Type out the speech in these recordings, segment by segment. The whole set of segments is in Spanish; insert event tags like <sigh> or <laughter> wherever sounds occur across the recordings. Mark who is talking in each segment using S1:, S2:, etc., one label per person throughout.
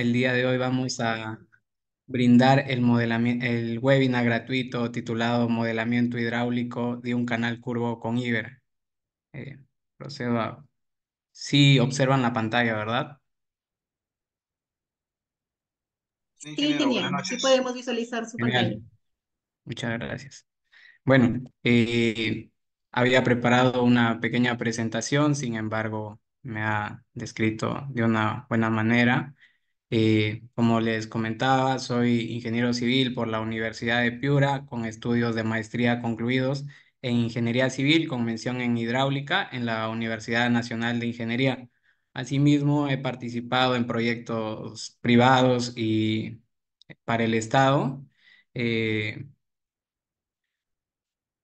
S1: El día de hoy vamos a brindar el, el webinar gratuito titulado Modelamiento hidráulico de un canal curvo con Iber. Eh, procedo a... Sí observan la pantalla, ¿verdad? Sí, ingeniero, sí podemos visualizar su pantalla. Muchas gracias. Bueno, eh, había preparado una pequeña presentación, sin embargo, me ha descrito de una buena manera eh, como les comentaba, soy ingeniero civil por la Universidad de Piura, con estudios de maestría concluidos en Ingeniería Civil con mención en Hidráulica en la Universidad Nacional de Ingeniería. Asimismo, he participado en proyectos privados y para el Estado. Eh,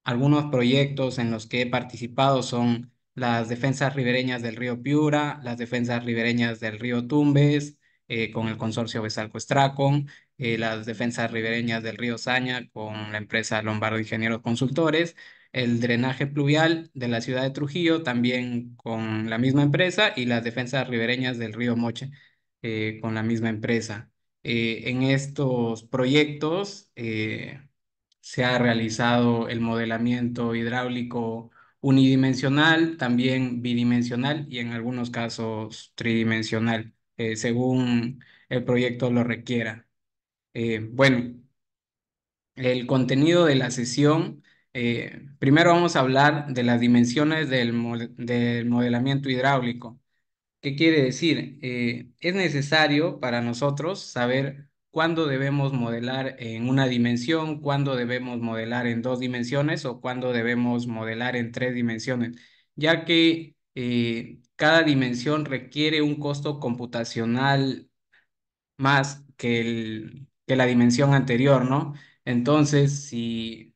S1: algunos proyectos en los que he participado son las defensas ribereñas del río Piura, las defensas ribereñas del río Tumbes, eh, con el consorcio Besalco Estracon eh, las defensas ribereñas del río Saña con la empresa Lombardo Ingenieros Consultores, el drenaje pluvial de la ciudad de Trujillo también con la misma empresa y las defensas ribereñas del río Moche eh, con la misma empresa. en estos proyectos se ha realizado el modelamiento hidráulico unidimensional, también bidimensional y en algunos casos tridimensional. Eh, según el proyecto lo requiera. Eh, bueno, el contenido de la sesión, eh, primero vamos a hablar de las dimensiones del, del modelamiento hidráulico. ¿Qué quiere decir? es necesario para nosotros saber cuándo debemos modelar en una dimensión, cuándo debemos modelar en dos dimensiones o cuándo debemos modelar en tres dimensiones, ya que cada dimensión requiere un costo computacional más que, el, que la dimensión anterior, ¿no? Entonces, si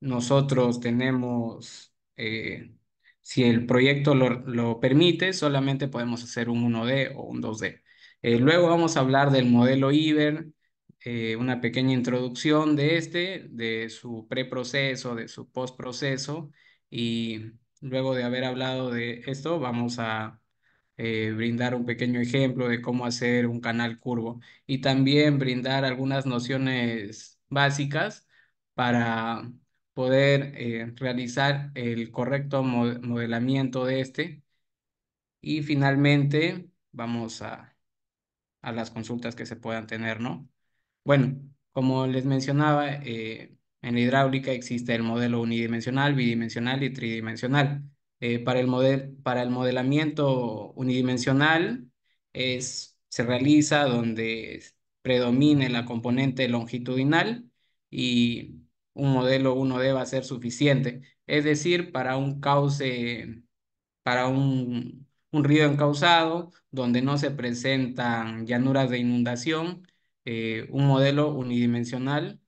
S1: nosotros tenemos, eh, si el proyecto lo, permite, solamente podemos hacer un 1D o un 2D. Eh, luego vamos a hablar del modelo IBER, eh, una pequeña introducción de este, de su preproceso, de su postproceso y Luego de haber hablado de esto, vamos a eh, brindar un pequeño ejemplo de cómo hacer un canal curvo y también brindar algunas nociones básicas para poder eh, realizar el correcto modelamiento de este. Y finalmente vamos a, las consultas que se puedan tener, ¿no? Bueno, como les mencionaba, eh, en hidráulica existe el modelo unidimensional, bidimensional y tridimensional. Eh, para, el para el modelamiento unidimensional es, se realiza donde predomine la componente longitudinal y un modelo 1D va a ser suficiente. Es decir, para un cauce, para un, río encauzado donde no se presentan llanuras de inundación, eh, un modelo unidimensional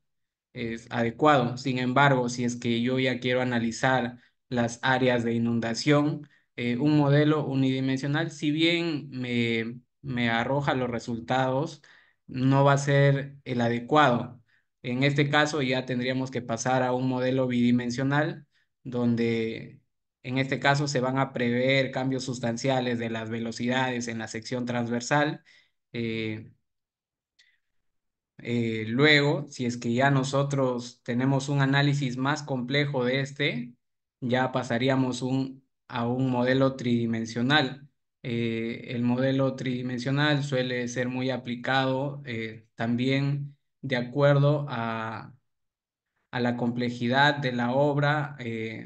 S1: es adecuado. Sin embargo, si es que yo ya quiero analizar las áreas de inundación, eh, un modelo unidimensional, si bien me, arroja los resultados, no va a ser el adecuado. En este caso ya tendríamos que pasar a un modelo bidimensional donde en este caso se van a prever cambios sustanciales de las velocidades en la sección transversal. Eh, eh, luego, si es que ya nosotros tenemos un análisis más complejo de este, ya pasaríamos a un modelo tridimensional. Eh, el modelo tridimensional suele ser muy aplicado eh, también de acuerdo a, la complejidad de la obra,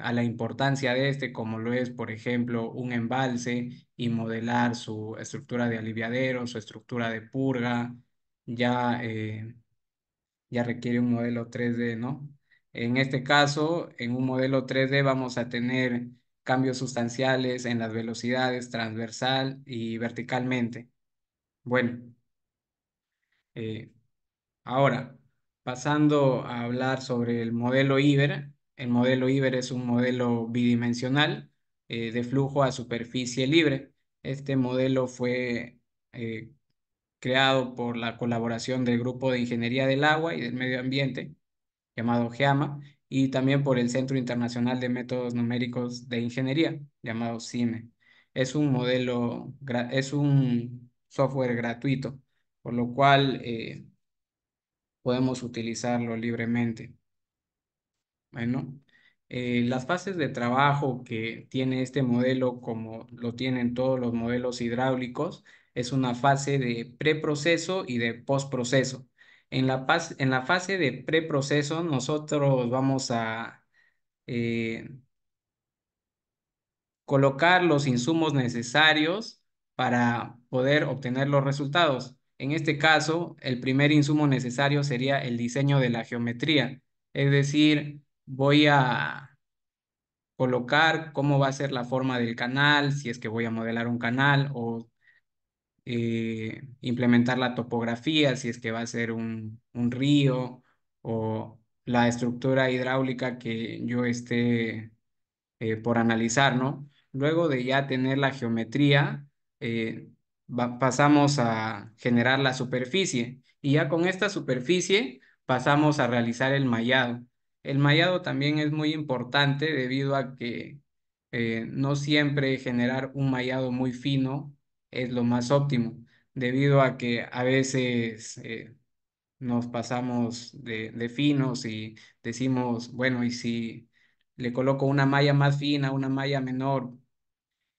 S1: a la importancia de este, como lo es, por ejemplo, un embalse y modelar su estructura de aliviadero, su estructura de purga, ya, eh, ya requiere un modelo 3D, ¿no? En este caso, en un modelo 3D vamos a tener cambios sustanciales en las velocidades transversal y verticalmente. Bueno, eh, ahora, pasando a hablar sobre el modelo IBER. El modelo IBER es un modelo bidimensional eh, de flujo a superficie libre. Este modelo fue creado por la colaboración del Grupo de Ingeniería del Agua y del Medio Ambiente, llamado GEAMA, y también por el Centro Internacional de Métodos Numéricos de Ingeniería, llamado CIME. Es un modelo, es un software gratuito, por lo cual eh, podemos utilizarlo libremente. Bueno, eh, las fases de trabajo que tiene este modelo, como lo tienen todos los modelos hidráulicos, es una fase de preproceso y de postproceso. En la, en la fase de preproceso nosotros vamos a eh, colocar los insumos necesarios para poder obtener los resultados. En este caso, el primer insumo necesario sería el diseño de la geometría, es decir, voy a colocar cómo va a ser la forma del canal, si es que voy a modelar un canal o eh, implementar la topografía, si es que va a ser un, río o la estructura hidráulica que yo esté eh, por analizar, ¿no? Luego de ya tener la geometría, eh, pasamos a generar la superficie y ya con esta superficie pasamos a realizar el mallado. El mallado también es muy importante debido a que no siempre generar un mallado muy fino es lo más óptimo, debido a que a veces eh, nos pasamos de, finos y decimos, bueno, y si le coloco una malla más fina, una malla menor,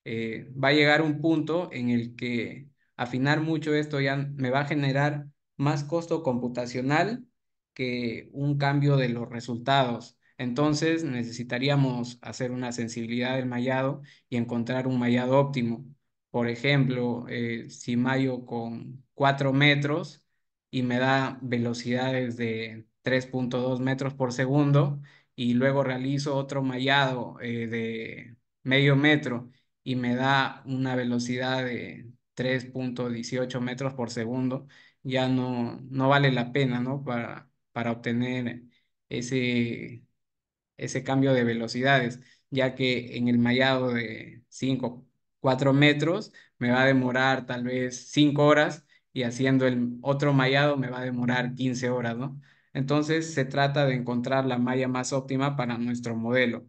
S1: eh, va a llegar un punto en el que afinar mucho esto ya me va a generar más costo computacional que un cambio de los resultados. Entonces necesitaríamos hacer una sensibilidad del mallado y encontrar un mallado óptimo por ejemplo, eh, si mayo con 4 metros y me da velocidades de 3.2 metros por segundo y luego realizo otro mallado eh, de medio metro y me da una velocidad de 3.18 metros por segundo, ya no, no vale la pena, ¿no? Para, para obtener ese, ese cambio de velocidades, ya que en el mallado de 5 cuatro metros, me va a demorar tal vez cinco horas y haciendo el otro mallado me va a demorar 15 horas, ¿no? Entonces se trata de encontrar la malla más óptima para nuestro modelo.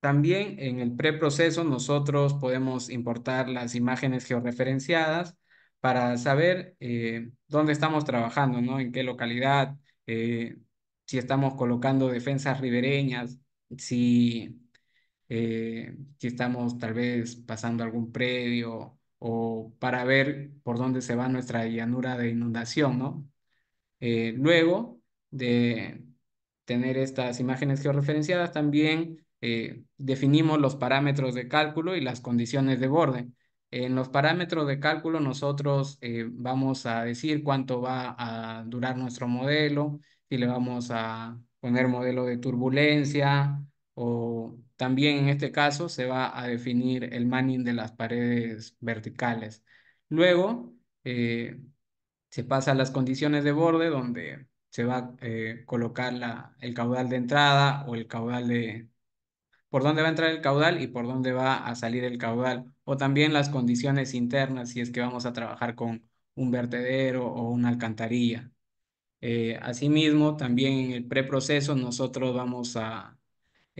S1: También en el preproceso nosotros podemos importar las imágenes georreferenciadas para saber eh, dónde estamos trabajando, ¿no? En qué localidad, eh, si estamos colocando defensas ribereñas, si eh, si estamos tal vez pasando algún predio o para ver por dónde se va nuestra llanura de inundación, ¿no? Eh, luego de tener estas imágenes georreferenciadas, también eh, definimos los parámetros de cálculo y las condiciones de borde. En los parámetros de cálculo nosotros vamos a decir cuánto va a durar nuestro modelo, si le vamos a poner modelo de turbulencia o también en este caso se va a definir el manning de las paredes verticales. Luego eh, se pasa a las condiciones de borde donde se va a eh, colocar la, el caudal de entrada o el caudal de... por dónde va a entrar el caudal y por dónde va a salir el caudal. O también las condiciones internas si es que vamos a trabajar con un vertedero o una alcantarilla. Eh, asimismo, también en el preproceso nosotros vamos a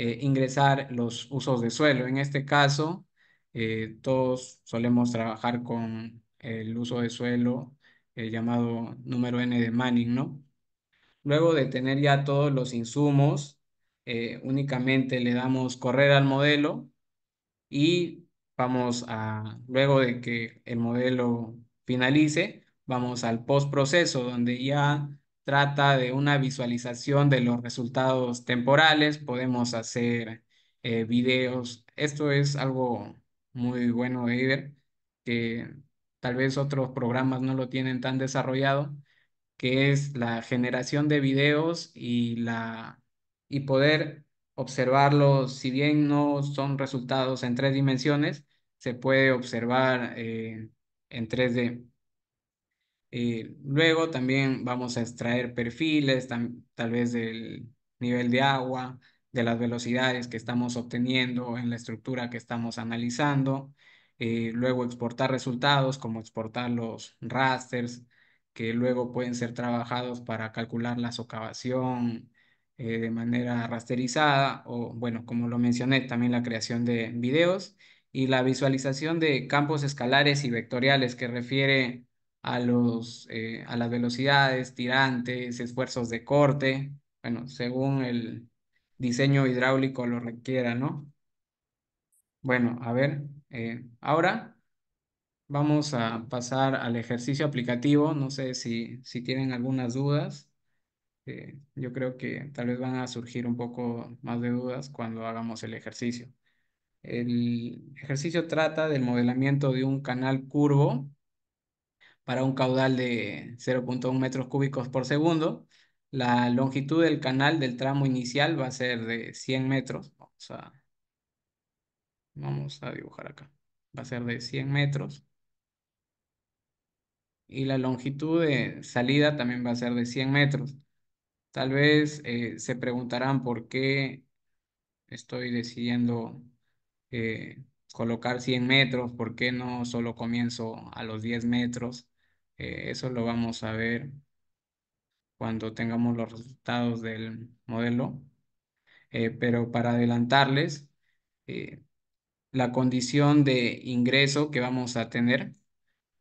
S1: eh, ingresar los usos de suelo. En este caso, eh, todos solemos trabajar con el uso de suelo eh, llamado número N de Manning, ¿no? Luego de tener ya todos los insumos, eh, únicamente le damos correr al modelo y vamos a, luego de que el modelo finalice, vamos al post proceso donde ya trata de una visualización de los resultados temporales, podemos hacer eh, videos. Esto es algo muy bueno de Iber, que tal vez otros programas no lo tienen tan desarrollado, que es la generación de videos y, la, y poder observarlos, si bien no son resultados en tres dimensiones, se puede observar eh, en 3D. Eh, luego también vamos a extraer perfiles, tal vez del nivel de agua, de las velocidades que estamos obteniendo en la estructura que estamos analizando. Eh, luego exportar resultados, como exportar los rasters, que luego pueden ser trabajados para calcular la socavación eh, de manera rasterizada, o bueno, como lo mencioné, también la creación de videos y la visualización de campos escalares y vectoriales que refiere eh, a, las velocidades, tirantes, esfuerzos de corte, bueno, según el diseño hidráulico lo requiera, ¿no? Bueno, a ver, eh, ahora vamos a pasar al ejercicio aplicativo. No sé si, si tienen algunas dudas. Eh, yo creo que tal vez van a surgir un poco más de dudas cuando hagamos el ejercicio. El ejercicio trata del modelamiento de un canal curvo para un caudal de 0.1 metros cúbicos por segundo. La longitud del canal del tramo inicial va a ser de 100 metros. Vamos a, dibujar acá. Va a ser de 100 metros. Y la longitud de salida también va a ser de 100 metros. Tal vez eh, se preguntarán por qué estoy decidiendo eh, colocar 100 metros, por qué no solo comienzo a los 10 metros eh, eso lo vamos a ver cuando tengamos los resultados del modelo. Eh, pero para adelantarles, eh, la condición de ingreso que vamos a tener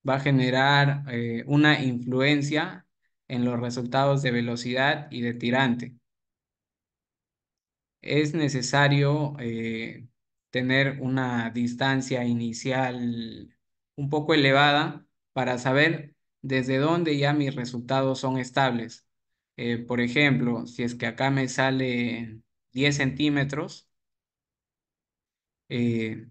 S1: va a generar una influencia en los resultados de velocidad y de tirante. Es necesario tener una distancia inicial un poco elevada para saber desde donde ya mis resultados son estables. Eh, por ejemplo, si es que acá me sale 10 centímetros, eh,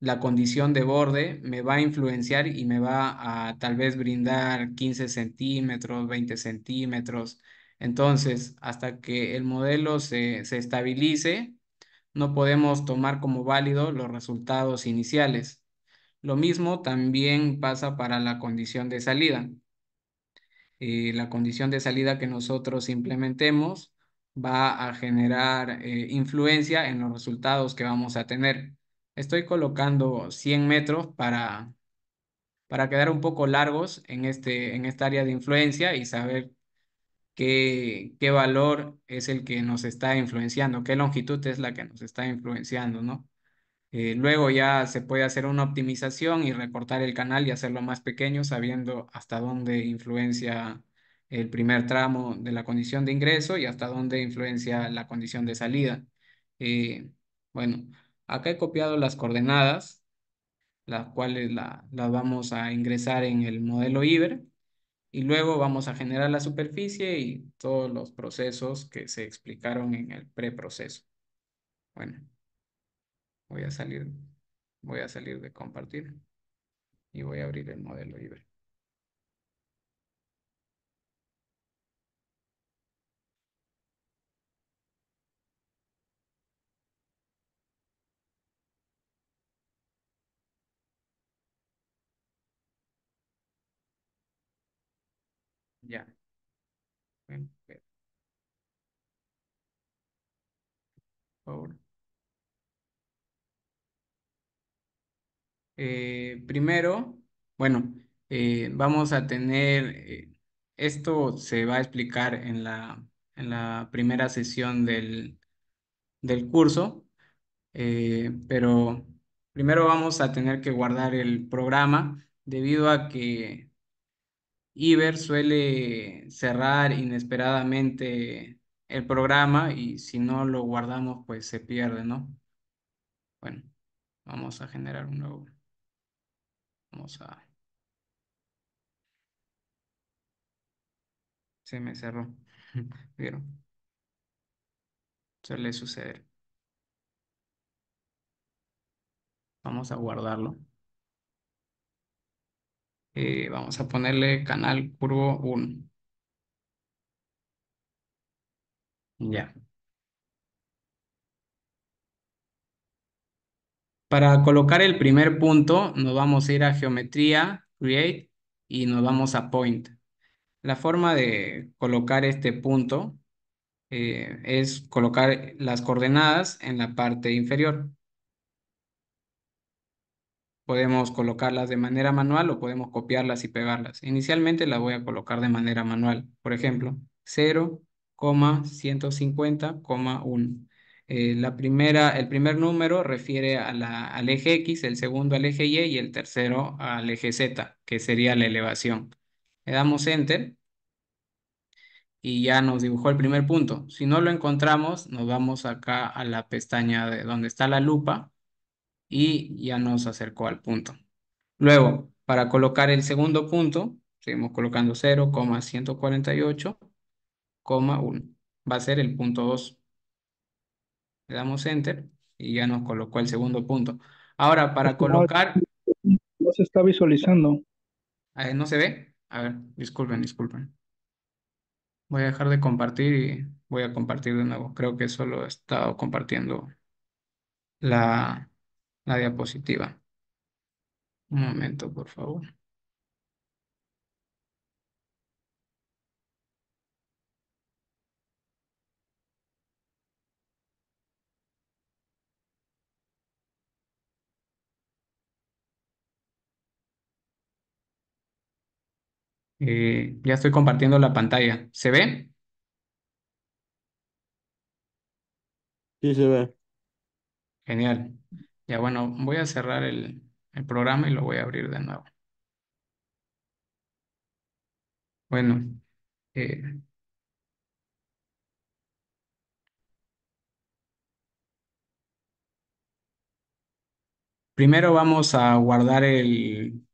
S1: la condición de borde me va a influenciar y me va a tal vez brindar 15 centímetros, 20 centímetros. Entonces, hasta que el modelo se, se estabilice, no podemos tomar como válido los resultados iniciales. Lo mismo también pasa para la condición de salida. Eh, la condición de salida que nosotros implementemos va a generar eh, influencia en los resultados que vamos a tener. Estoy colocando 100 metros para, para quedar un poco largos en, este, en esta área de influencia y saber qué, qué valor es el que nos está influenciando, qué longitud es la que nos está influenciando, ¿no? Eh, luego ya se puede hacer una optimización y recortar el canal y hacerlo más pequeño, sabiendo hasta dónde influencia el primer tramo de la condición de ingreso y hasta dónde influencia la condición de salida. Eh, bueno, acá he copiado las coordenadas, las cuales las vamos a ingresar en el modelo Iber y luego vamos a generar la superficie y todos los procesos que se explicaron en el preproceso. Bueno. Voy a salir, voy a salir de compartir y voy a abrir el modelo libre. Ya. Eh, primero, bueno, eh, vamos a tener, eh, esto se va a explicar en la, en la primera sesión del, del curso, pero primero vamos a tener que guardar el programa debido a que Iber suele cerrar inesperadamente el programa y si no lo guardamos pues se pierde, ¿no? Bueno, vamos a generar un nuevo. Vamos a... Se me cerró. ¿Vieron? <laughs> Suele suceder. Vamos a guardarlo. Eh, vamos a ponerle canal curvo 1. Ya. Para colocar el primer punto, nos vamos a ir a geometría, create, y nos vamos a point. La forma de colocar este punto eh, es colocar las coordenadas en la parte inferior. Podemos colocarlas de manera manual o podemos copiarlas y pegarlas. Inicialmente las voy a colocar de manera manual. Por ejemplo, 0,150,1. Eh, la primera, el primer número refiere a la, al eje X, el segundo al eje Y y el tercero al eje Z, que sería la elevación. Le damos Enter y ya nos dibujó el primer punto. Si no lo encontramos, nos vamos acá a la pestaña de donde está la lupa y ya nos acercó al punto. Luego, para colocar el segundo punto, seguimos colocando 0,148,1. Va a ser el punto 2. Le damos enter y ya nos colocó el segundo punto. Ahora, para colocar... No se está visualizando. Ah, ¿No se ve? A ver, disculpen, disculpen. Voy a dejar de compartir y voy a compartir de nuevo. Creo que solo he estado compartiendo la, la diapositiva. Un momento, por favor. Eh, ya estoy compartiendo la pantalla. ¿Se ve? Sí, se ve. Genial. Ya bueno, voy a cerrar el, programa y lo voy a abrir de nuevo. Bueno, eh, primero vamos a guardar el,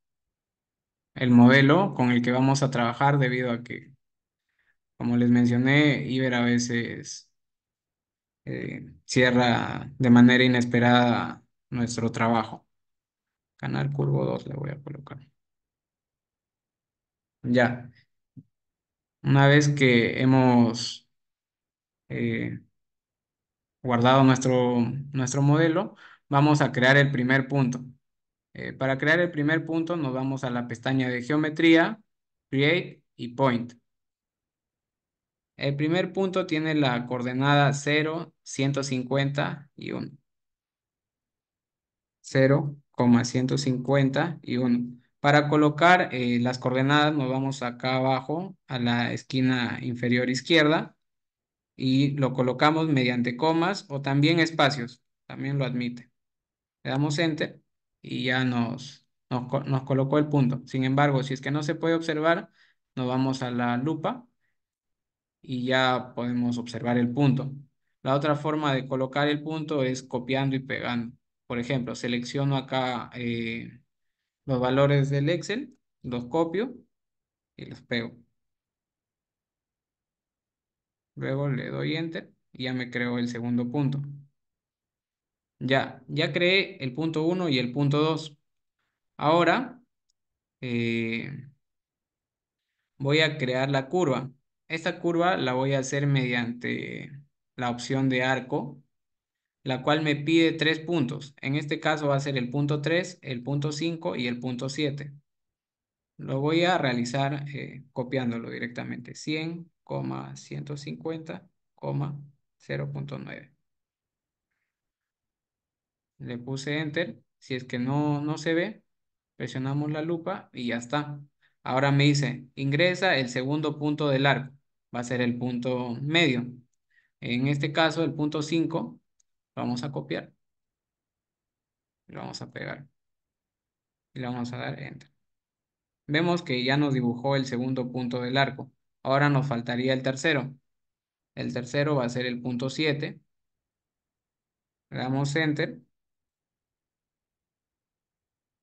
S1: el modelo con el que vamos a trabajar debido a que, como les mencioné, Iber a veces eh, cierra de manera inesperada nuestro trabajo. Canal curvo 2 le voy a colocar. Ya. Una vez que hemos eh, guardado nuestro, nuestro modelo, vamos a crear el primer punto. Eh, para crear el primer punto nos vamos a la pestaña de geometría, create y point. El primer punto tiene la coordenada 0, 150 y 1. 0, 150 y 1. Para colocar eh, las coordenadas nos vamos acá abajo a la esquina inferior izquierda y lo colocamos mediante comas o también espacios. También lo admite. Le damos Enter y ya nos, nos, colocó el punto. Sin embargo, si es que no se puede observar, nos vamos a la lupa y ya podemos observar el punto. La otra forma de colocar el punto es copiando y pegando. Por ejemplo, selecciono acá eh, los valores del Excel, los copio y los pego. Luego le doy Enter y ya me creo el segundo punto. Ya, ya creé el punto 1 y el punto 2. Ahora eh, voy a crear la curva. Esta curva la voy a hacer mediante la opción de arco, la cual me pide tres puntos. En este caso va a ser el punto 3, el punto 5 y el punto 7. Lo voy a realizar eh, copiándolo directamente. 100, 150, 0.9 le puse enter, si es que no, no se ve, presionamos la lupa y ya está. Ahora me dice, ingresa el segundo punto del arco, va a ser el punto medio. En este caso, el punto 5, vamos a copiar. Lo vamos a pegar. Y le vamos a dar enter. Vemos que ya nos dibujó el segundo punto del arco. Ahora nos faltaría el tercero. El tercero va a ser el punto 7. Le damos enter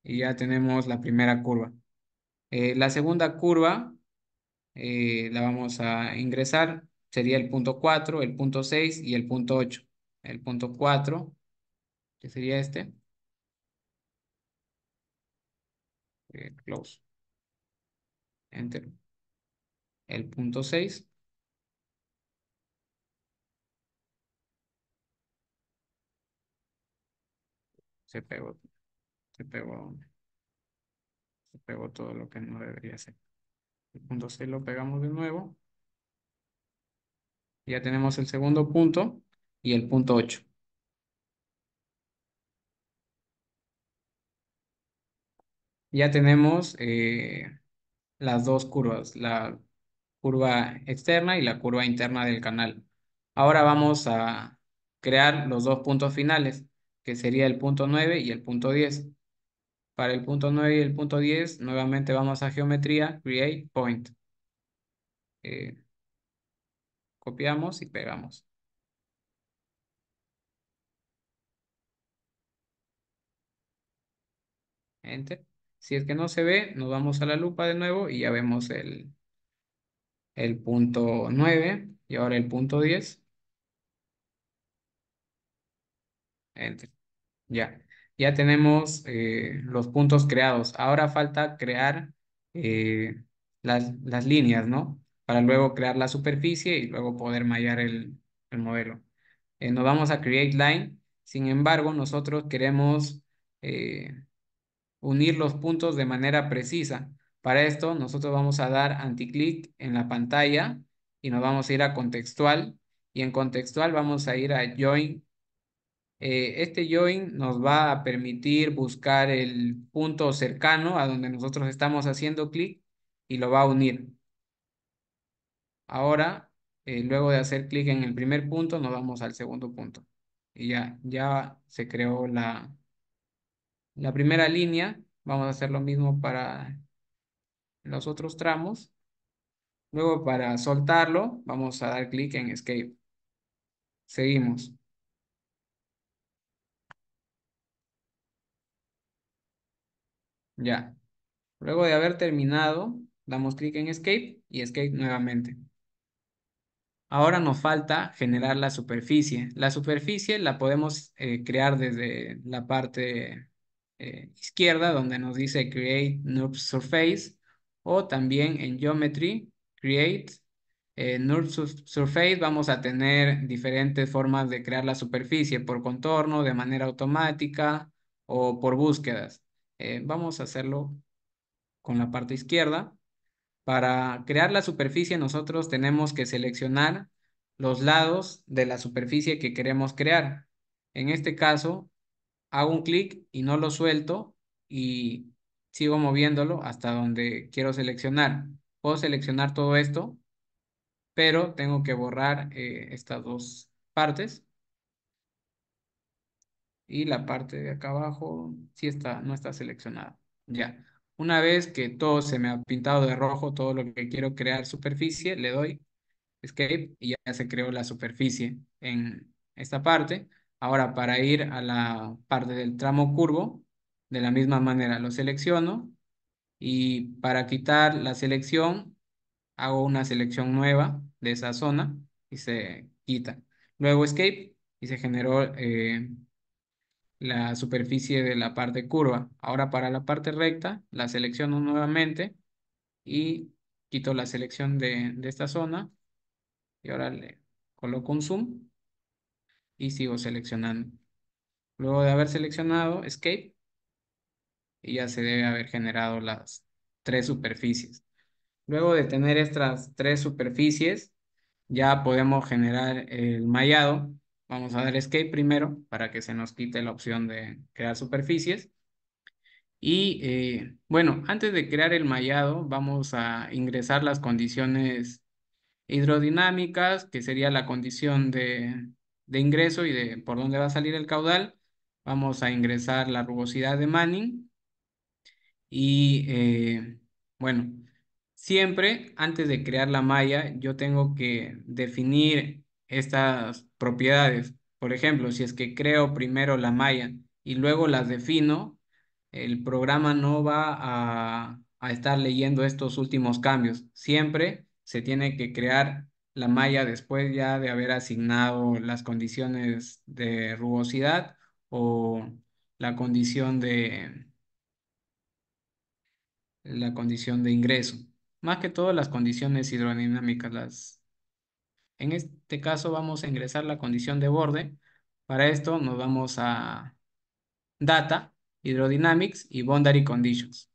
S1: y ya tenemos la primera curva. Eh, la segunda curva eh, la vamos a ingresar, sería el punto 4, el punto 6 y el punto 8. El punto 4, que sería este. Eh, close. Enter. El punto 6. Se pegó se pegó, se pegó todo lo que no debería ser. El punto C lo pegamos de nuevo. Ya tenemos el segundo punto y el punto 8. Ya tenemos eh, las dos curvas, la curva externa y la curva interna del canal. Ahora vamos a crear los dos puntos finales, que sería el punto 9 y el punto 10. Para el punto 9 y el punto 10, nuevamente vamos a geometría, create point. Eh, copiamos y pegamos. Enter. Si es que no se ve, nos vamos a la lupa de nuevo y ya vemos el, el punto 9 y ahora el punto 10. Enter. Ya ya tenemos eh, los puntos creados. Ahora falta crear eh, las, líneas, ¿no? Para luego crear la superficie y luego poder mallar el, modelo. Eh, nos vamos a Create Line. Sin embargo, nosotros queremos unir los puntos de manera precisa. Para esto, nosotros vamos a dar anticlic en la pantalla y nos vamos a ir a contextual. Y en contextual vamos a ir a Join eh, este join nos va a permitir buscar el punto cercano a donde nosotros estamos haciendo clic y lo va a unir. Ahora, eh, luego de hacer clic en el primer punto, nos vamos al segundo punto. Y ya, ya se creó la, la primera línea. Vamos a hacer lo mismo para los otros tramos. Luego para soltarlo, vamos a dar clic en Escape. Seguimos. Ya. Luego de haber terminado, damos clic en Escape y Escape nuevamente. Ahora nos falta generar la superficie. La superficie la podemos eh, crear desde la parte eh, izquierda donde nos dice Create Nurb Surface o también en Geometry Create eh, Surface vamos a tener diferentes formas de crear la superficie por contorno, de manera automática o por búsquedas. Eh, vamos a hacerlo con la parte izquierda. Para crear la superficie nosotros tenemos que seleccionar los lados de la superficie que queremos crear. En este caso, hago un clic y no lo suelto y sigo moviéndolo hasta donde quiero seleccionar. Puedo seleccionar todo esto, pero tengo que borrar eh, estas dos partes y la parte de acá abajo sí está, no está seleccionada. Ya. Una vez que todo se me ha pintado de rojo, todo lo que quiero crear superficie, le doy escape y ya se creó la superficie en esta parte. Ahora para ir a la parte del tramo curvo, de la misma manera lo selecciono y para quitar la selección hago una selección nueva de esa zona y se quita. Luego escape y se generó eh, la superficie de la parte curva. Ahora para la parte recta la selecciono nuevamente y quito la selección de, esta zona y ahora le coloco un zoom y sigo seleccionando. Luego de haber seleccionado Escape y ya se debe haber generado las tres superficies. Luego de tener estas tres superficies ya podemos generar el mallado Vamos a dar escape primero para que se nos quite la opción de crear superficies. Y eh, bueno, antes de crear el mallado, vamos a ingresar las condiciones hidrodinámicas, que sería la condición de, de ingreso y de por dónde va a salir el caudal. Vamos a ingresar la rugosidad de Manning. Y eh, bueno, siempre antes de crear la malla, yo tengo que definir estas propiedades. Por ejemplo, si es que creo primero la malla y luego las defino, el programa no va a, estar leyendo estos últimos cambios. Siempre se tiene que crear la malla después ya de haber asignado las condiciones de rugosidad o la condición de la condición de ingreso. Más que todo las condiciones hidrodinámicas las, en este caso vamos a ingresar la condición de borde. Para esto nos vamos a Data, Hydrodynamics y Boundary Conditions.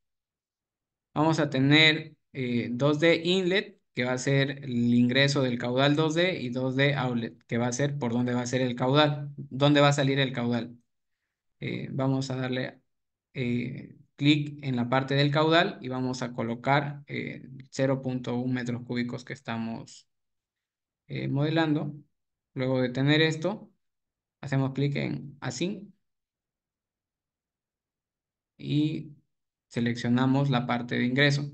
S1: Vamos a tener 2D eh, Inlet, que va a ser el ingreso del caudal 2D, y 2D Outlet, que va a ser por dónde va a ser el caudal, dónde va a salir el caudal. Eh, vamos a darle eh, clic en la parte del caudal y vamos a colocar 0.1 metros cúbicos que estamos eh, modelando. Luego de tener esto, hacemos clic en así y seleccionamos la parte de ingreso.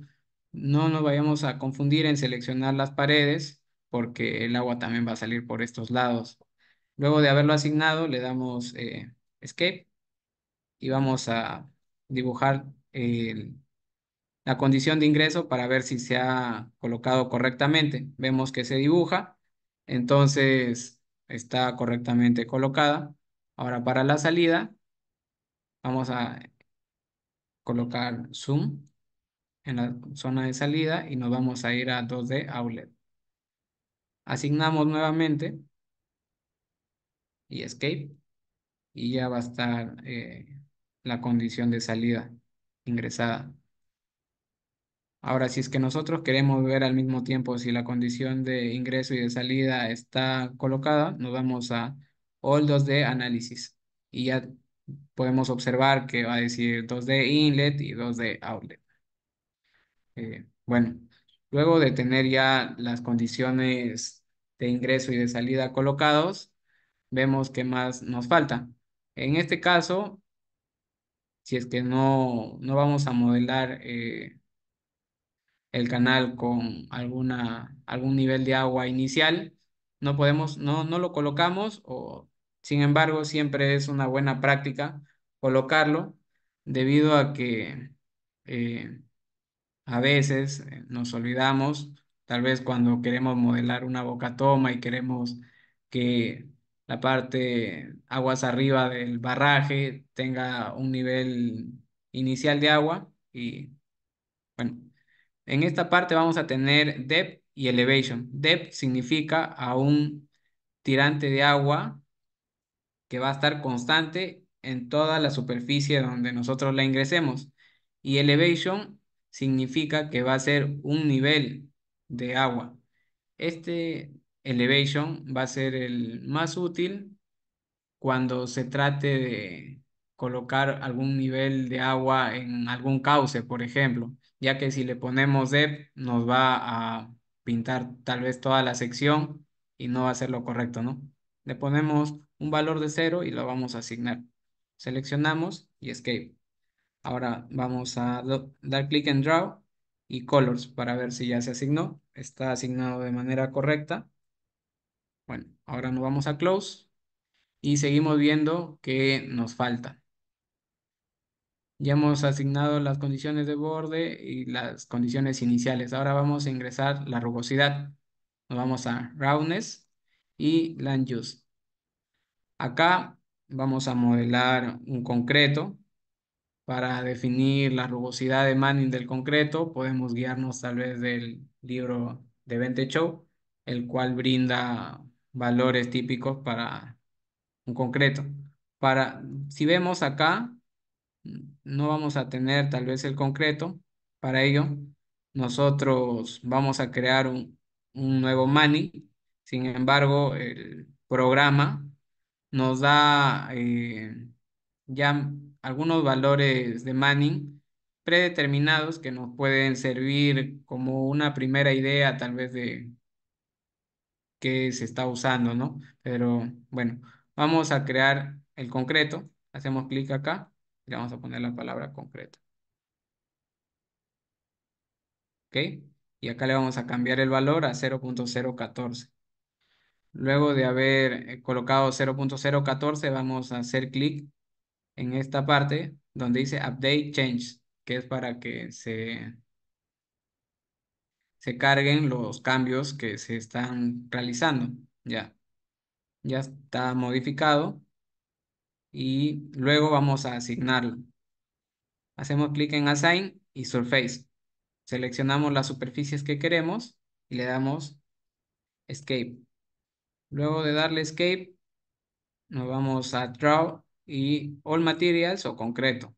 S1: No nos vayamos a confundir en seleccionar las paredes porque el agua también va a salir por estos lados. Luego de haberlo asignado, le damos eh, Escape y vamos a dibujar la condición de ingreso para ver si se ha colocado correctamente. Vemos que se dibuja entonces está correctamente colocada. Ahora para la salida vamos a colocar zoom en la zona de salida y nos vamos a ir a 2D Outlet. Asignamos nuevamente y escape y ya va a estar eh, la condición de salida ingresada. Ahora, si es que nosotros queremos ver al mismo tiempo si la condición de ingreso y de salida está colocada, nos vamos a all 2D análisis y ya podemos observar que va a decir 2D inlet y 2D outlet. Eh, bueno, luego de tener ya las condiciones de ingreso y de salida colocados, vemos qué más nos falta. En este caso, si es que no, no vamos a modelar eh, el canal con alguna, algún nivel de agua inicial, no podemos, no, no lo colocamos, o sin embargo, siempre es una buena práctica colocarlo, debido a que eh, a veces eh, nos olvidamos, tal vez cuando queremos modelar una bocatoma y queremos que la parte aguas arriba del barraje tenga un nivel inicial de agua y bueno, en esta parte vamos a tener depth y elevation. Depth significa a un tirante de agua que va a estar constante en toda la superficie donde nosotros la ingresemos. Y elevation significa que va a ser un nivel de agua. Este elevation va a ser el más útil cuando se trate de colocar algún nivel de agua en algún cauce, por ejemplo ya que si le ponemos dep nos va a pintar tal vez toda la sección y no va a ser lo correcto, ¿no? Le ponemos un valor de 0 y lo vamos a asignar. Seleccionamos y escape. Ahora vamos a dar clic en Draw y Colors para ver si ya se asignó. Está asignado de manera correcta. Bueno, ahora nos vamos a Close y seguimos viendo que nos falta. Ya hemos asignado las condiciones de borde y las condiciones iniciales. Ahora vamos a ingresar la rugosidad. Nos vamos a roundness y land use. Acá vamos a modelar un concreto. Para definir la rugosidad de Manning del concreto, podemos guiarnos tal vez del libro de Vente Show, el cual brinda valores típicos para un concreto. Para, si vemos acá, no vamos a tener tal vez el concreto para ello. Nosotros vamos a crear un, nuevo manning Sin embargo, el programa nos da eh, ya algunos valores de Manning predeterminados que nos pueden servir como una primera idea tal vez de qué se está usando, ¿no? Pero bueno, vamos a crear el concreto. Hacemos clic acá. Le vamos a poner la palabra concreta, ¿Ok? Y acá le vamos a cambiar el valor a 0.014. Luego de haber eh, colocado 0.014, vamos a hacer clic en esta parte donde dice Update Change, que es para que se, se carguen los cambios que se están realizando. Ya, ya está modificado y luego vamos a asignarlo. Hacemos clic en Assign y Surface. Seleccionamos las superficies que queremos y le damos Escape. Luego de darle Escape, nos vamos a Draw y All Materials o Concreto.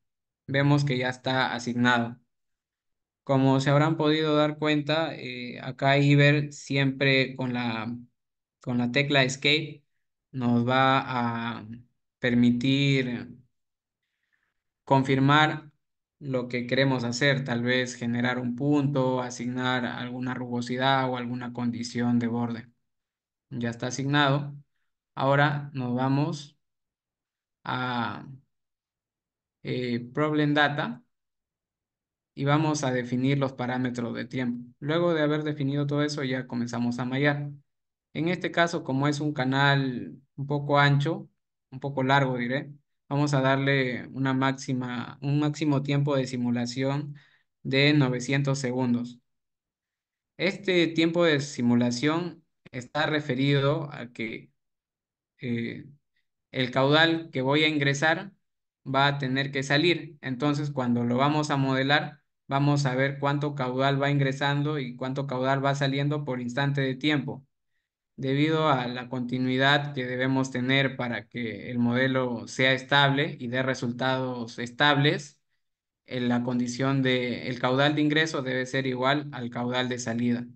S1: Vemos que ya está asignado. Como se habrán podido dar cuenta, eh, acá Iber siempre con la, con la tecla Escape nos va a permitir confirmar lo que queremos hacer, tal vez generar un punto, asignar alguna rugosidad o alguna condición de borde. Ya está asignado. Ahora nos vamos a eh, Problem Data y vamos a definir los parámetros de tiempo. Luego de haber definido todo eso ya comenzamos a mallar. En este caso, como es un canal un poco ancho, un poco largo diré, vamos a darle una máxima, un máximo tiempo de simulación de 900 segundos. Este tiempo de simulación está referido a que eh, el caudal que voy a ingresar va a tener que salir. Entonces, cuando lo vamos a modelar, vamos a ver cuánto caudal va ingresando y cuánto caudal va saliendo por instante de tiempo debido a la continuidad que debemos tener para que el modelo sea estable y dé resultados estables, en eh, la condición de el caudal de ingreso debe ser igual al caudal de salida.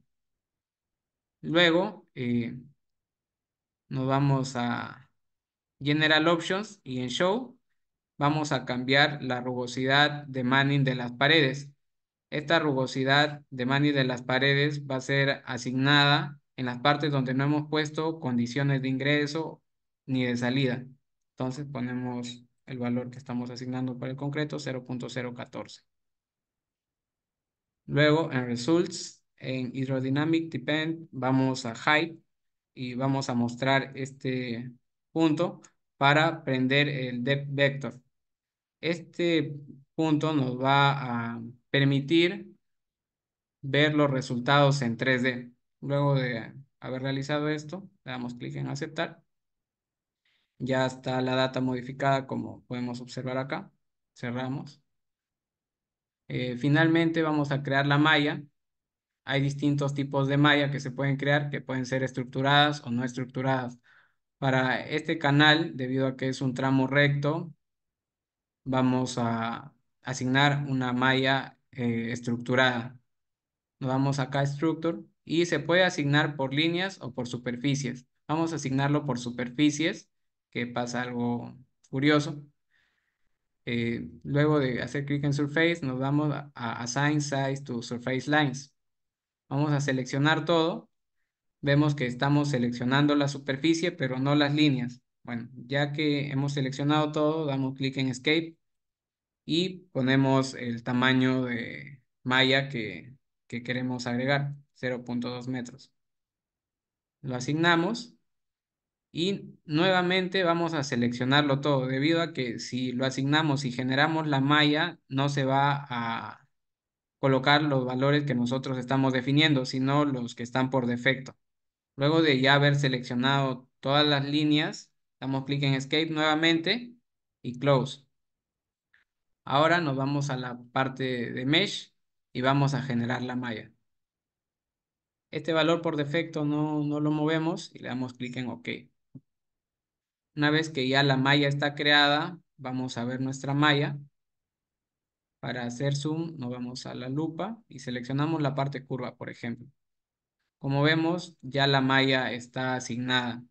S1: Luego eh, nos vamos a General Options y en Show vamos a cambiar la rugosidad de Manning de las paredes. Esta rugosidad de Manning de las paredes va a ser asignada en las partes donde no hemos puesto condiciones de ingreso ni de salida. Entonces ponemos el valor que estamos asignando para el concreto, 0.014. Luego en Results, en Hydrodynamic Depend, vamos a Height y vamos a mostrar este punto para prender el depth vector. Este punto nos va a permitir ver los resultados en 3D. Luego de haber realizado esto, le damos clic en aceptar. Ya está la data modificada como podemos observar acá. Cerramos. Eh, finalmente vamos a crear la malla. Hay distintos tipos de malla que se pueden crear, que pueden ser estructuradas o no estructuradas. Para este canal, debido a que es un tramo recto, vamos a asignar una malla eh, estructurada. Nos vamos acá a Structure y se puede asignar por líneas o por superficies. Vamos a asignarlo por superficies, que pasa algo curioso. Eh, luego de hacer clic en Surface, nos damos a, Assign Size to Surface Lines. Vamos a seleccionar todo. Vemos que estamos seleccionando la superficie, pero no las líneas. Bueno, ya que hemos seleccionado todo, damos clic en Escape y ponemos el tamaño de malla que, que queremos agregar. 0.2 metros. Lo asignamos y nuevamente vamos a seleccionarlo todo, debido a que si lo asignamos y generamos la malla, no se va a colocar los valores que nosotros estamos definiendo, sino los que están por defecto. Luego de ya haber seleccionado todas las líneas, damos clic en Escape nuevamente y Close. Ahora nos vamos a la parte de Mesh y vamos a generar la malla. Este valor por defecto no, lo movemos y le damos clic en OK. Una vez que ya la malla está creada, vamos a ver nuestra malla. Para hacer zoom, nos vamos a la lupa y seleccionamos la parte curva, por ejemplo. Como vemos, ya la malla está asignada.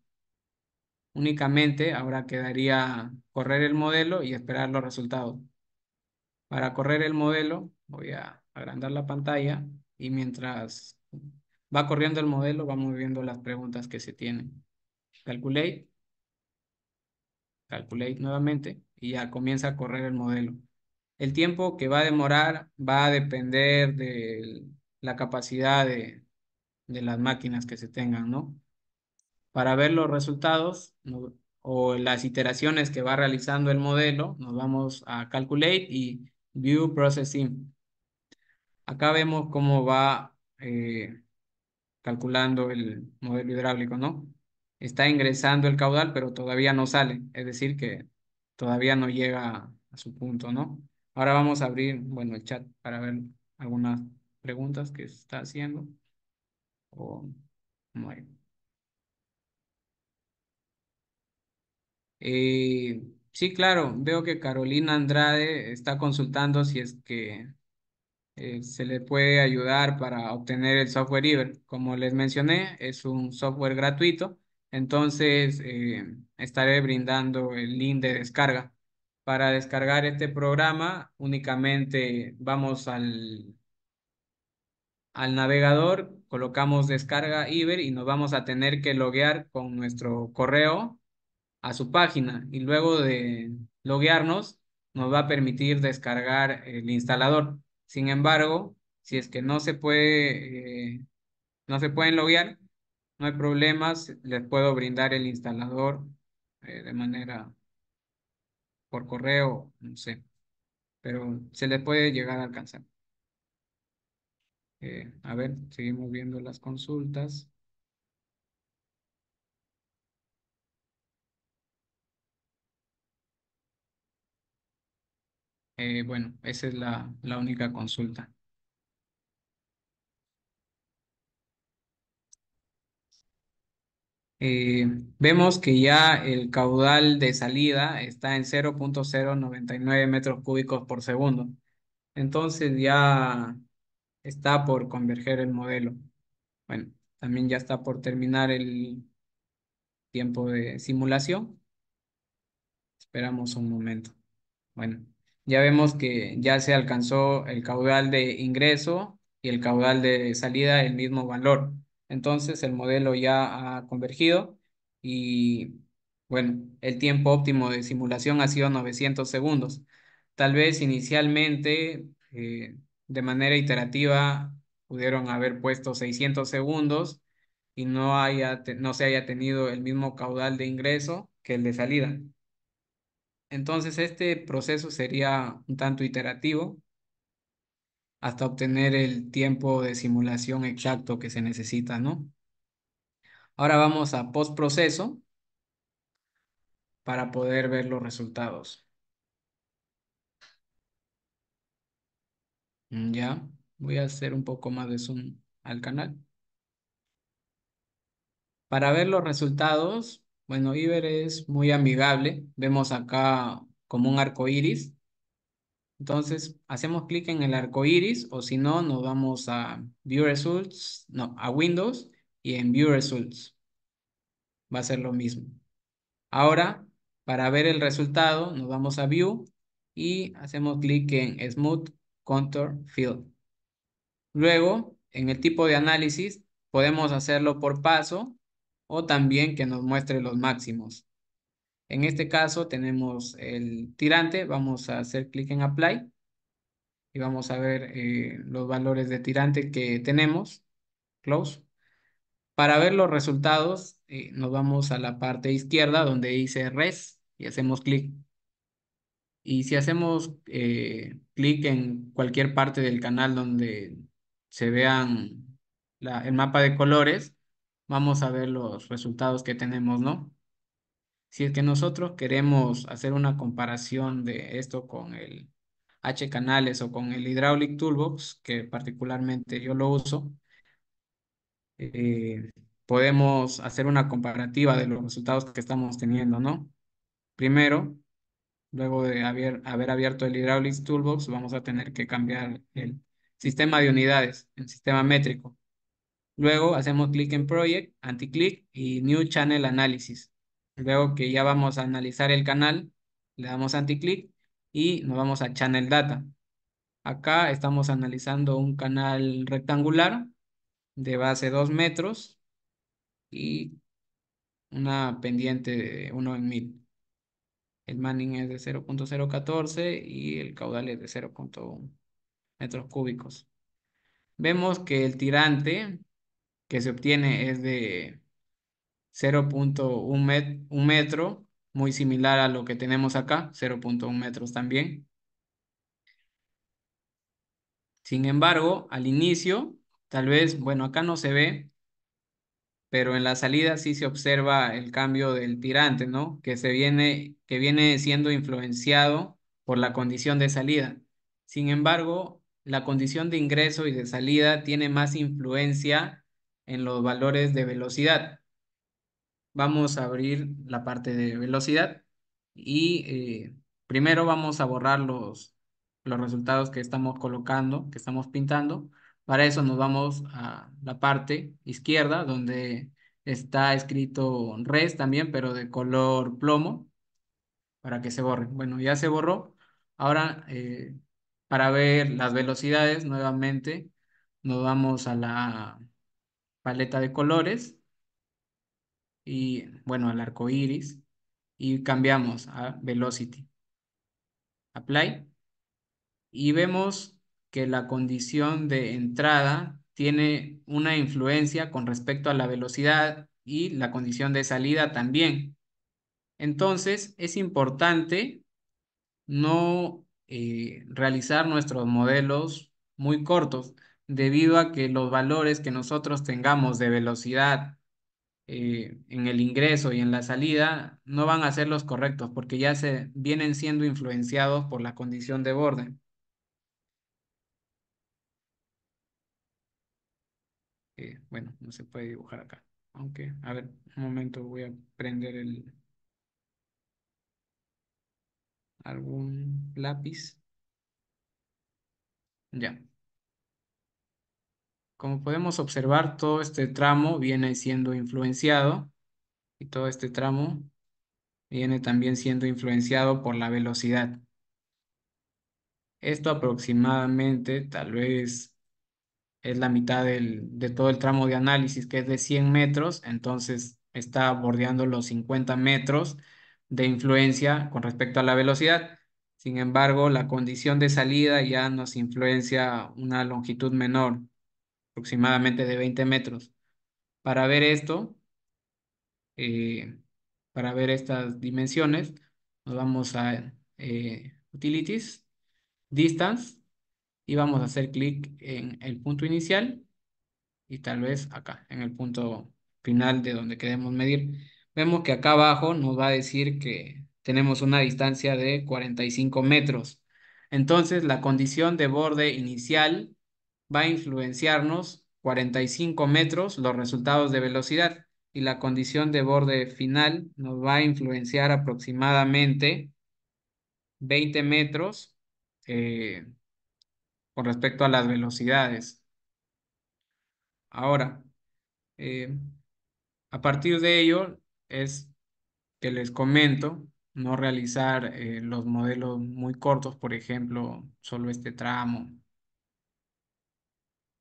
S1: Únicamente ahora quedaría correr el modelo y esperar los resultados. Para correr el modelo, voy a agrandar la pantalla y mientras Va corriendo el modelo, vamos viendo las preguntas que se tienen. Calculate. Calculate nuevamente y ya comienza a correr el modelo. El tiempo que va a demorar va a depender de la capacidad de, las máquinas que se tengan, ¿no? Para ver los resultados o las iteraciones que va realizando el modelo, nos vamos a Calculate y View Processing. Acá vemos cómo va eh, calculando el modelo hidráulico, ¿no? Está ingresando el caudal, pero todavía no sale, es decir, que todavía no llega a su punto, ¿no? Ahora vamos a abrir, bueno, el chat para ver algunas preguntas que está haciendo. Oh, o eh, sí, claro, veo que Carolina Andrade está consultando si es que eh, se le puede ayudar para obtener el software Iber. Como les mencioné, es un software gratuito, entonces eh, estaré brindando el link de descarga. Para descargar este programa, únicamente vamos al, al navegador, colocamos descarga Iber y nos vamos a tener que loguear con nuestro correo a su página y luego de loguearnos nos va a permitir descargar el instalador. Sin embargo, si es que no se puede, eh, no se pueden loguear, no hay problemas, les puedo brindar el instalador eh, de manera por correo, no sé, pero se les puede llegar a alcanzar. Eh, a ver, seguimos viendo las consultas. Eh, bueno, esa es la, única consulta. Eh, vemos que ya el caudal de salida está en 0.099 metros cúbicos por segundo. Entonces ya está por converger el modelo. Bueno, también ya está por terminar el tiempo de simulación. Esperamos un momento. Bueno ya vemos que ya se alcanzó el caudal de ingreso y el caudal de salida el mismo valor. Entonces el modelo ya ha convergido y bueno, el tiempo óptimo de simulación ha sido 900 segundos. Tal vez inicialmente eh, de manera iterativa pudieron haber puesto 600 segundos y no, no se haya tenido el mismo caudal de ingreso que el de salida. Entonces, este proceso sería un tanto iterativo hasta obtener el tiempo de simulación exacto que se necesita, ¿no? Ahora vamos a postproceso para poder ver los resultados. Mm, ya, voy a hacer un poco más de zoom al canal. Para ver los resultados, bueno, Iber es muy amigable. Vemos acá como un arco iris. Entonces, hacemos clic en el arco iris o si no, nos vamos a View Results, no, a Windows y en View Results. Va a ser lo mismo. Ahora, para ver el resultado, nos vamos a View y hacemos clic en Smooth Contour Field. Luego, en el tipo de análisis, podemos hacerlo por paso o también que nos muestre los máximos. En este caso tenemos el tirante, vamos a hacer clic en Apply y vamos a ver eh, los valores de tirante que tenemos, Close. Para ver los resultados eh, nos vamos a la parte izquierda donde dice Res y hacemos clic. Y si hacemos eh, clic en cualquier parte del canal donde se vean el mapa de colores, vamos a ver los resultados que tenemos, ¿no? Si es que nosotros queremos hacer una comparación de esto con el H canales o con el Hydraulic Toolbox, que particularmente yo lo uso, eh, podemos hacer una comparativa de los resultados que estamos teniendo, ¿no? Primero, luego de haber, haber abierto el Hydraulic Toolbox, vamos a tener que cambiar el sistema de unidades, el sistema métrico. Luego hacemos clic en Project, Anticlick y New Channel Analysis. Luego que ya vamos a analizar el canal, le damos Anticlick y nos vamos a Channel Data. Acá estamos analizando un canal rectangular de base 2 metros y una pendiente de 1 en 1000. El manning es de 0.014 y el caudal es de 0.1 metros cúbicos. Vemos que el tirante que se obtiene es de 0.1 metro, muy similar a lo que tenemos acá, 0.1 metros también. Sin embargo, al inicio, tal vez, bueno, acá no se ve, pero en la salida sí se observa el cambio del tirante, ¿no? Que se viene, que viene siendo influenciado por la condición de salida. Sin embargo, la condición de ingreso y de salida tiene más influencia en los valores de velocidad. Vamos a abrir la parte de velocidad y eh, primero vamos a borrar los, los resultados que estamos colocando, que estamos pintando. Para eso nos vamos a la parte izquierda donde está escrito res también, pero de color plomo, para que se borre. Bueno, ya se borró. Ahora, eh, para ver las velocidades, nuevamente nos vamos a la paleta de colores y bueno, al arco iris y cambiamos a velocity. Apply y vemos que la condición de entrada tiene una influencia con respecto a la velocidad y la condición de salida también. Entonces es importante no eh, realizar nuestros modelos muy cortos, debido a que los valores que nosotros tengamos de velocidad eh, en el ingreso y en la salida no van a ser los correctos porque ya se vienen siendo influenciados por la condición de borde. Eh, bueno, no se puede dibujar acá. Aunque, a ver, un momento, voy a prender el algún lápiz. Ya. Como podemos observar, todo este tramo viene siendo influenciado y todo este tramo viene también siendo influenciado por la velocidad. Esto aproximadamente tal vez es la mitad de todo el tramo de análisis que es de 100 metros, entonces está bordeando los 50 metros de influencia con respecto a la velocidad. Sin embargo, la condición de salida ya nos influencia una longitud menor, aproximadamente de 20 metros. Para ver esto, eh, para ver estas dimensiones, nos vamos a eh, Utilities, Distance, y vamos a hacer clic en el punto inicial y tal vez acá, en el punto final de donde queremos medir. Vemos que acá abajo nos va a decir que tenemos una distancia de 45 metros. Entonces, la condición de borde inicial va a influenciarnos 45 metros los resultados de velocidad y la condición de borde final nos va a influenciar aproximadamente 20 metros eh, con respecto a las velocidades. Ahora, eh, a partir de ello es que les comento no realizar eh, los modelos muy cortos, por ejemplo, solo este tramo,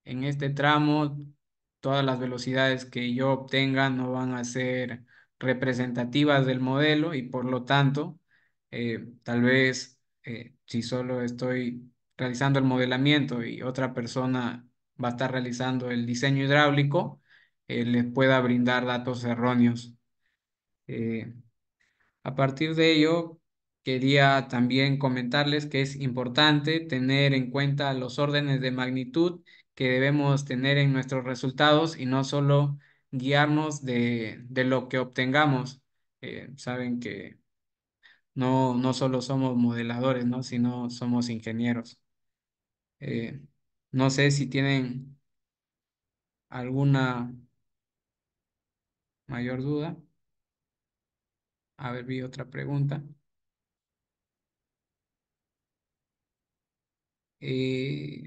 S1: en este tramo todas las velocidades que yo obtenga no van a ser representativas del modelo y por lo tanto, eh, tal vez eh, si solo estoy realizando el modelamiento y otra persona va a estar realizando el diseño hidráulico, eh, les pueda brindar datos erróneos. a partir de ello, quería también comentarles que es importante tener en cuenta los órdenes de magnitud que debemos tener en nuestros resultados y no solo guiarnos de, lo que obtengamos. Eh, saben que no, no solo somos modeladores, ¿no? sino somos ingenieros. Eh, no sé si tienen alguna mayor duda. A ver, vi otra pregunta. Eh,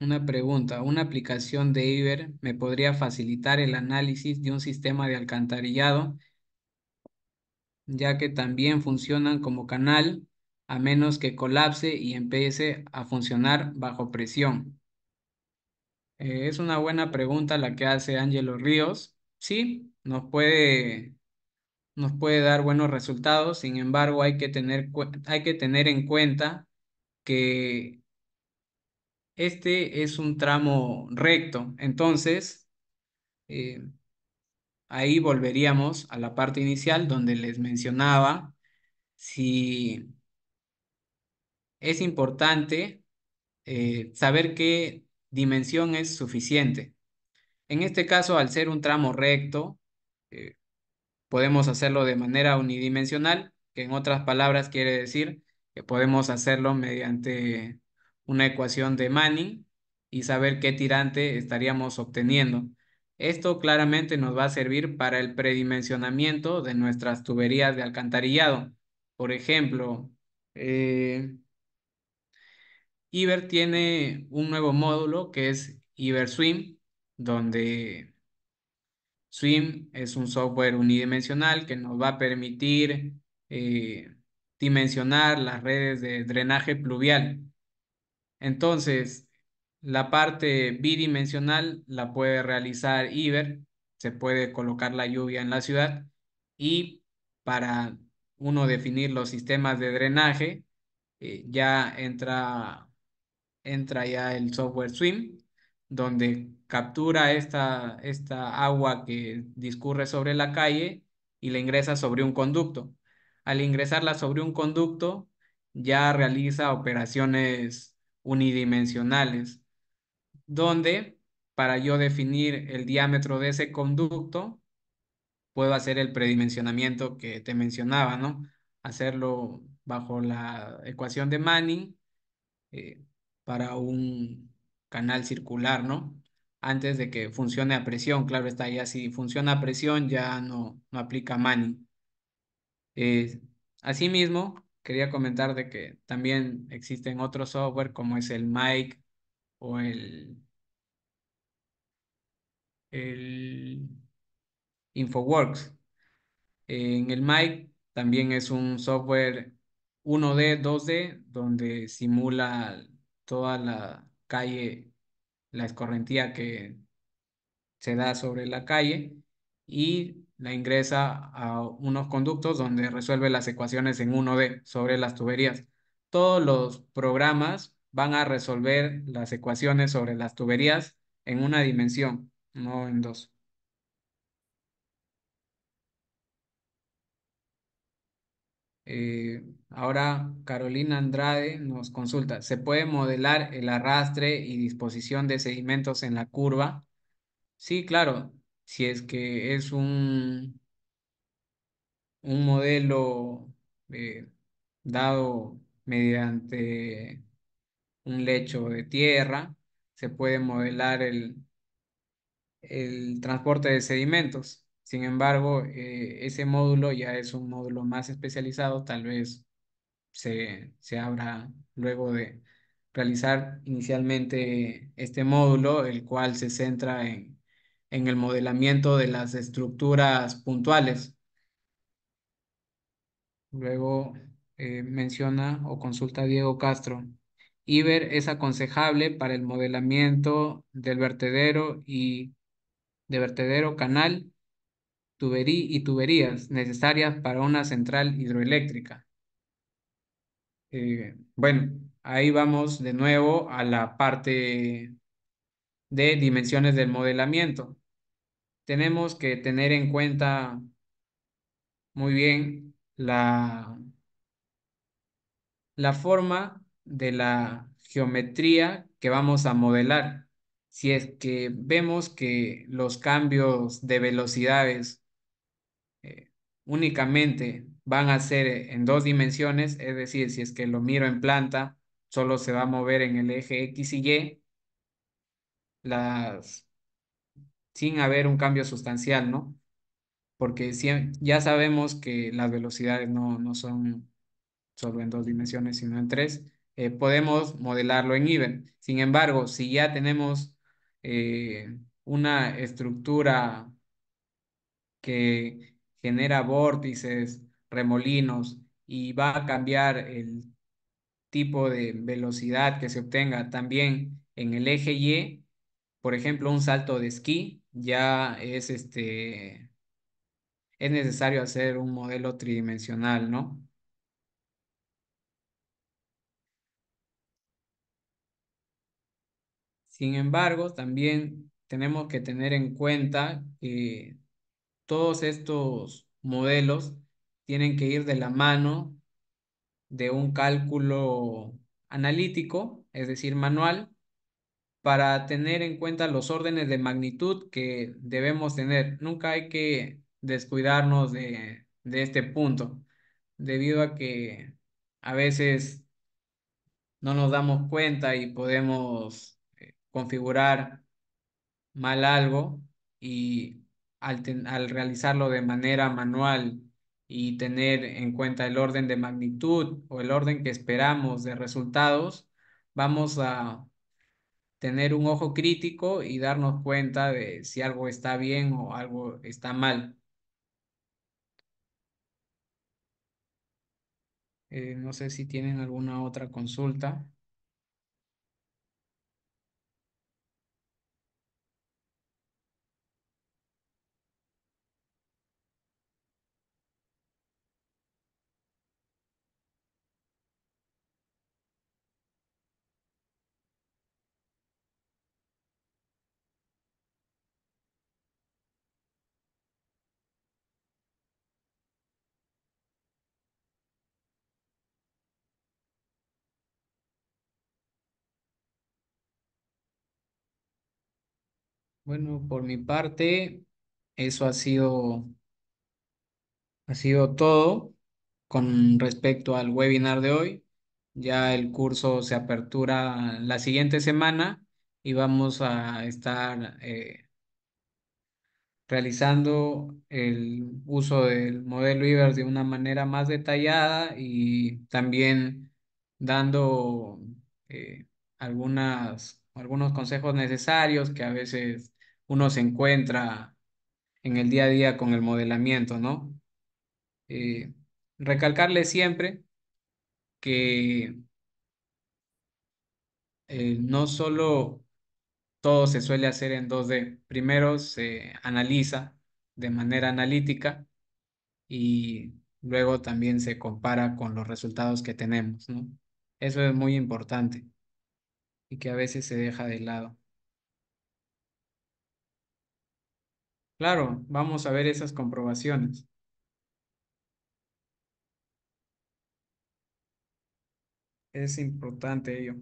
S1: una pregunta, ¿una aplicación de Iber me podría facilitar el análisis de un sistema de alcantarillado, ya que también funcionan como canal, a menos que colapse y empiece a funcionar bajo presión? Eh, es una buena pregunta la que hace Ángelo Ríos. Sí, nos puede, nos puede dar buenos resultados, sin embargo hay que tener, hay que tener en cuenta que este es un tramo recto, entonces eh, ahí volveríamos a la parte inicial donde les mencionaba si es importante eh, saber qué dimensión es suficiente. En este caso, al ser un tramo recto, eh, podemos hacerlo de manera unidimensional, que en otras palabras quiere decir que podemos hacerlo mediante una ecuación de Manning y saber qué tirante estaríamos obteniendo. Esto claramente nos va a servir para el predimensionamiento de nuestras tuberías de alcantarillado. Por ejemplo, eh, Iber tiene un nuevo módulo que es IberSwim, donde Swim es un software unidimensional que nos va a permitir eh, dimensionar las redes de drenaje pluvial. Entonces, la parte bidimensional la puede realizar Iber, se puede colocar la lluvia en la ciudad y para uno definir los sistemas de drenaje, eh, ya entra, entra ya el software SWIM, donde captura esta, esta agua que discurre sobre la calle y la ingresa sobre un conducto. Al ingresarla sobre un conducto, ya realiza operaciones unidimensionales, donde para yo definir el diámetro de ese conducto, puedo hacer el predimensionamiento que te mencionaba, ¿no? Hacerlo bajo la ecuación de Manning eh, para un canal circular, ¿no? Antes de que funcione a presión, claro está, ya si funciona a presión ya no, no aplica Manning. Eh, asimismo, quería comentar de que también existen otros software como es el mic o el, el Infoworks. En el mic también es un software 1D, 2D, donde simula toda la calle, la escorrentía que se da sobre la calle y la ingresa a unos conductos donde resuelve las ecuaciones en 1D sobre las tuberías. Todos los programas van a resolver las ecuaciones sobre las tuberías en una dimensión, no en dos. Eh, ahora Carolina Andrade nos consulta, ¿se puede modelar el arrastre y disposición de sedimentos en la curva? Sí, claro, si es que es un, un modelo eh, dado mediante un lecho de tierra, se puede modelar el, el transporte de sedimentos. Sin embargo, eh, ese módulo ya es un módulo más especializado, tal vez se, se abra luego de realizar inicialmente este módulo, el cual se centra en en el modelamiento de las estructuras puntuales. Luego eh, menciona o consulta Diego Castro. IBER es aconsejable para el modelamiento del vertedero y de vertedero, canal, tuberí y tuberías necesarias para una central hidroeléctrica. Eh, bueno, ahí vamos de nuevo a la parte de dimensiones del modelamiento tenemos que tener en cuenta muy bien la, la forma de la geometría que vamos a modelar. Si es que vemos que los cambios de velocidades eh, únicamente van a ser en dos dimensiones, es decir, si es que lo miro en planta, solo se va a mover en el eje X y Y. Las sin haber un cambio sustancial, ¿no? Porque ya sabemos que las velocidades no, no son solo en dos dimensiones, sino en tres, eh, podemos modelarlo en Iben. Sin embargo, si ya tenemos eh, una estructura que genera vórtices, remolinos y va a cambiar el tipo de velocidad que se obtenga también en el eje Y, por ejemplo, un salto de esquí ya es este es necesario hacer un modelo tridimensional, ¿no? Sin embargo, también tenemos que tener en cuenta que todos estos modelos tienen que ir de la mano de un cálculo analítico, es decir, manual, para tener en cuenta los órdenes de magnitud que debemos tener. Nunca hay que descuidarnos de, este punto, debido a que a veces no nos damos cuenta y podemos eh, configurar mal algo y al realizarlo de manera manual y tener en cuenta el orden de magnitud o el orden que esperamos de resultados, vamos a tener un ojo crítico y darnos cuenta de si algo está bien o algo está mal. Eh, no sé si tienen alguna otra consulta. Bueno, por mi parte, eso ha sido, ha sido todo con respecto al webinar de hoy. Ya el curso se apertura la siguiente semana y vamos a estar eh, realizando el uso del modelo IBER de una manera más detallada y también dando eh, algunas, algunos consejos necesarios que a veces uno se encuentra en el día a día con el modelamiento, ¿no? Eh, recalcarle siempre que eh, no solo todo se suele hacer en 2D, primero se analiza de manera analítica y luego también se compara con los resultados que tenemos, ¿no? Eso es muy importante y que a veces se deja de lado. Claro, vamos a ver esas comprobaciones. Es importante ello.